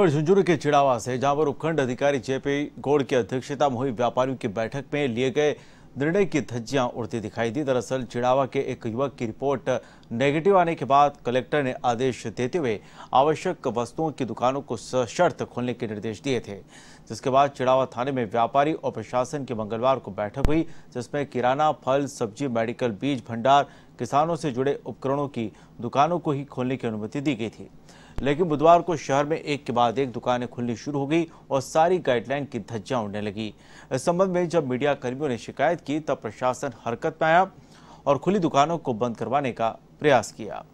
झुंझुनू के चिड़ावा से जहां पर उपखंड अधिकारी जेपी गोड़ की अध्यक्षता में हुई व्यापारियों की बैठक में लिए गए निर्णय की धज्जियां उड़ती दिखाई दी दरअसल चिड़ावा के एक युवक की रिपोर्ट नेगेटिव आने के बाद कलेक्टर ने आदेश देते हुए आवश्यक वस्तुओं की दुकानों को सशर्त खोलने के निर्देश दिए थे जिसके बाद चिड़ावा थाने में व्यापारी और प्रशासन की मंगलवार को बैठक हुई जिसमें किराना फल सब्जी मेडिकल बीज भंडार किसानों से जुड़े उपकरणों की दुकानों को ही खोलने की अनुमति दी गई थी लेकिन बुधवार को शहर में एक के बाद एक दुकानें खुलनी शुरू हो गई और सारी गाइडलाइन की धज्जा उड़ने लगी इस संबंध में जब मीडिया कर्मियों ने शिकायत की तब प्रशासन हरकत में आया और खुली दुकानों को बंद करवाने का प्रयास किया